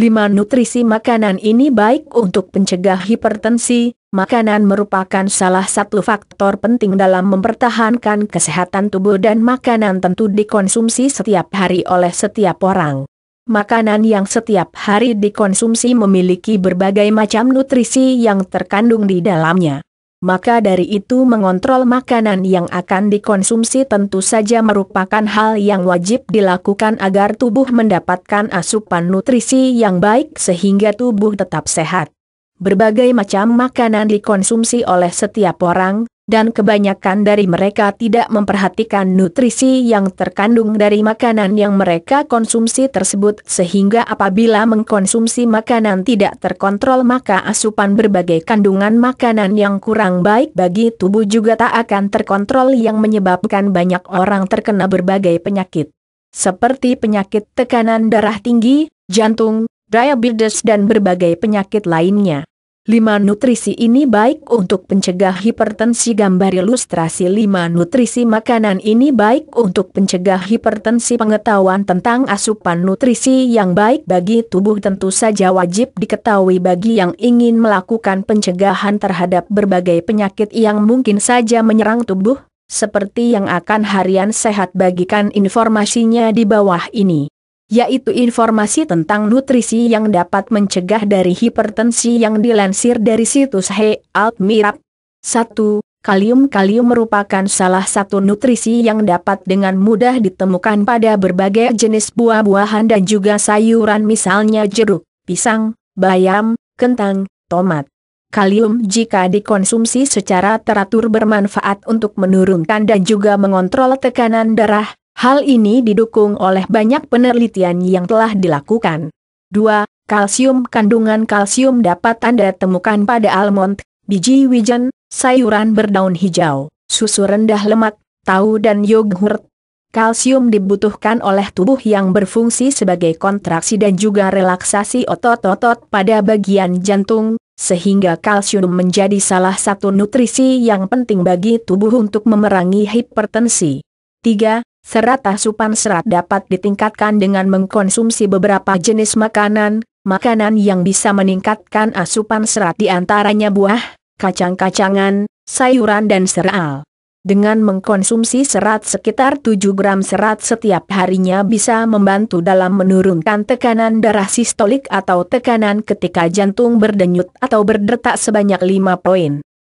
5. Nutrisi makanan ini baik untuk pencegah hipertensi, makanan merupakan salah satu faktor penting dalam mempertahankan kesehatan tubuh dan makanan tentu dikonsumsi setiap hari oleh setiap orang. Makanan yang setiap hari dikonsumsi memiliki berbagai macam nutrisi yang terkandung di dalamnya maka dari itu mengontrol makanan yang akan dikonsumsi tentu saja merupakan hal yang wajib dilakukan agar tubuh mendapatkan asupan nutrisi yang baik sehingga tubuh tetap sehat. Berbagai macam makanan dikonsumsi oleh setiap orang, dan kebanyakan dari mereka tidak memperhatikan nutrisi yang terkandung dari makanan yang mereka konsumsi tersebut sehingga apabila mengkonsumsi makanan tidak terkontrol maka asupan berbagai kandungan makanan yang kurang baik bagi tubuh juga tak akan terkontrol yang menyebabkan banyak orang terkena berbagai penyakit. Seperti penyakit tekanan darah tinggi, jantung, diabetes dan berbagai penyakit lainnya. 5 nutrisi ini baik untuk pencegah hipertensi gambar ilustrasi 5 nutrisi makanan ini baik untuk pencegah hipertensi pengetahuan tentang asupan nutrisi yang baik bagi tubuh tentu saja wajib diketahui bagi yang ingin melakukan pencegahan terhadap berbagai penyakit yang mungkin saja menyerang tubuh seperti yang akan harian sehat bagikan informasinya di bawah ini yaitu informasi tentang nutrisi yang dapat mencegah dari hipertensi yang dilansir dari situs He Altmirab. 1. Kalium-kalium merupakan salah satu nutrisi yang dapat dengan mudah ditemukan pada berbagai jenis buah-buahan dan juga sayuran misalnya jeruk, pisang, bayam, kentang, tomat. Kalium jika dikonsumsi secara teratur bermanfaat untuk menurunkan dan juga mengontrol tekanan darah, Hal ini didukung oleh banyak penelitian yang telah dilakukan. 2. Kalsium Kandungan kalsium dapat Anda temukan pada almond, biji wijen, sayuran berdaun hijau, susu rendah lemak, tahu dan yogurt. Kalsium dibutuhkan oleh tubuh yang berfungsi sebagai kontraksi dan juga relaksasi otot-otot pada bagian jantung, sehingga kalsium menjadi salah satu nutrisi yang penting bagi tubuh untuk memerangi hipertensi. 3. Serat asupan serat dapat ditingkatkan dengan mengkonsumsi beberapa jenis makanan, makanan yang bisa meningkatkan asupan serat diantaranya buah, kacang-kacangan, sayuran dan sereal. Dengan mengkonsumsi serat sekitar 7 gram serat setiap harinya bisa membantu dalam menurunkan tekanan darah sistolik atau tekanan ketika jantung berdenyut atau berdetak sebanyak 5 poin.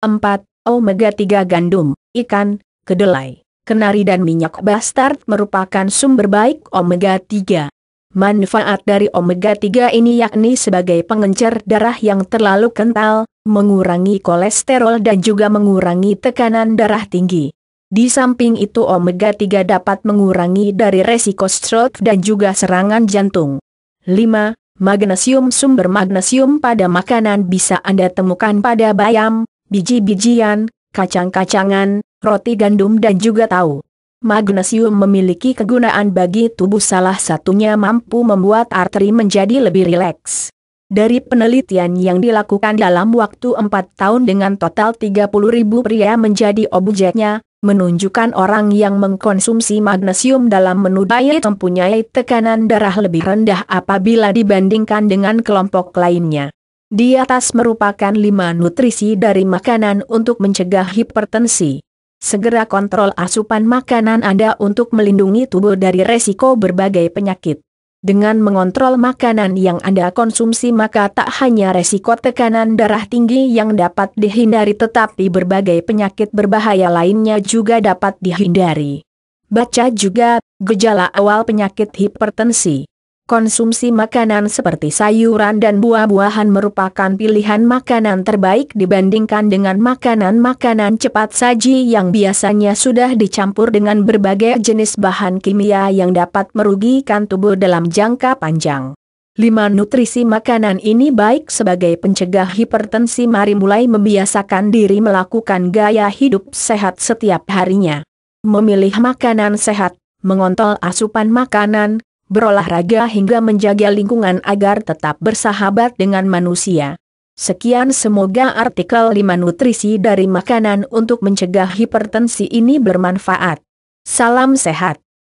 4. Omega 3 gandum, ikan, kedelai kenari dan minyak bastard merupakan sumber baik omega-3. Manfaat dari omega-3 ini yakni sebagai pengencer darah yang terlalu kental, mengurangi kolesterol dan juga mengurangi tekanan darah tinggi. Di samping itu omega-3 dapat mengurangi dari resiko stroke dan juga serangan jantung. 5. Magnesium Sumber magnesium pada makanan bisa Anda temukan pada bayam, biji-bijian, kacang-kacangan, roti gandum dan juga tahu. Magnesium memiliki kegunaan bagi tubuh salah satunya mampu membuat arteri menjadi lebih rileks. Dari penelitian yang dilakukan dalam waktu 4 tahun dengan total 30 ribu pria menjadi objeknya, menunjukkan orang yang mengkonsumsi magnesium dalam menu diet mempunyai tekanan darah lebih rendah apabila dibandingkan dengan kelompok lainnya. Di atas merupakan 5 nutrisi dari makanan untuk mencegah hipertensi. Segera kontrol asupan makanan Anda untuk melindungi tubuh dari resiko berbagai penyakit. Dengan mengontrol makanan yang Anda konsumsi maka tak hanya resiko tekanan darah tinggi yang dapat dihindari tetapi berbagai penyakit berbahaya lainnya juga dapat dihindari. Baca juga, gejala awal penyakit hipertensi. Konsumsi makanan seperti sayuran dan buah-buahan merupakan pilihan makanan terbaik dibandingkan dengan makanan-makanan cepat saji yang biasanya sudah dicampur dengan berbagai jenis bahan kimia yang dapat merugikan tubuh dalam jangka panjang. 5. Nutrisi makanan ini baik sebagai pencegah hipertensi mari mulai membiasakan diri melakukan gaya hidup sehat setiap harinya. Memilih makanan sehat, mengontrol asupan makanan, berolahraga hingga menjaga lingkungan agar tetap bersahabat dengan manusia. Sekian semoga artikel 5 nutrisi dari makanan untuk mencegah hipertensi ini bermanfaat. Salam sehat.